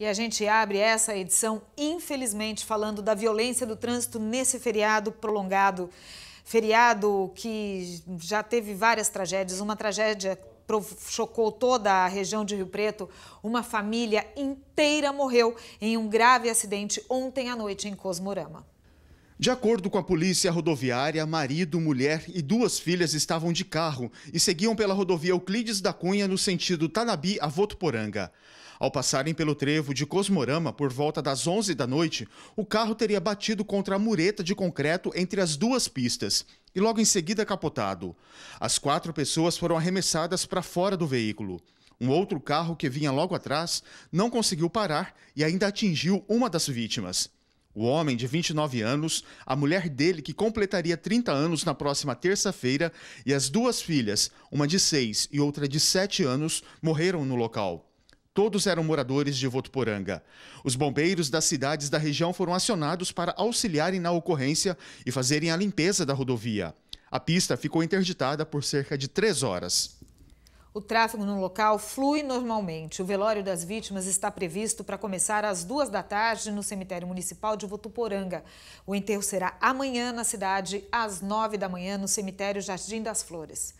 E a gente abre essa edição, infelizmente, falando da violência do trânsito nesse feriado prolongado. Feriado que já teve várias tragédias. Uma tragédia chocou toda a região de Rio Preto. Uma família inteira morreu em um grave acidente ontem à noite em Cosmorama. De acordo com a polícia rodoviária, marido, mulher e duas filhas estavam de carro e seguiam pela rodovia Euclides da Cunha no sentido Tanabi a Votuporanga. Ao passarem pelo trevo de Cosmorama por volta das 11 da noite, o carro teria batido contra a mureta de concreto entre as duas pistas e logo em seguida capotado. As quatro pessoas foram arremessadas para fora do veículo. Um outro carro que vinha logo atrás não conseguiu parar e ainda atingiu uma das vítimas. O homem, de 29 anos, a mulher dele, que completaria 30 anos na próxima terça-feira, e as duas filhas, uma de 6 e outra de 7 anos, morreram no local. Todos eram moradores de Votuporanga. Os bombeiros das cidades da região foram acionados para auxiliarem na ocorrência e fazerem a limpeza da rodovia. A pista ficou interditada por cerca de três horas. O tráfego no local flui normalmente. O velório das vítimas está previsto para começar às duas da tarde no cemitério municipal de Votuporanga. O enterro será amanhã na cidade, às nove da manhã, no cemitério Jardim das Flores.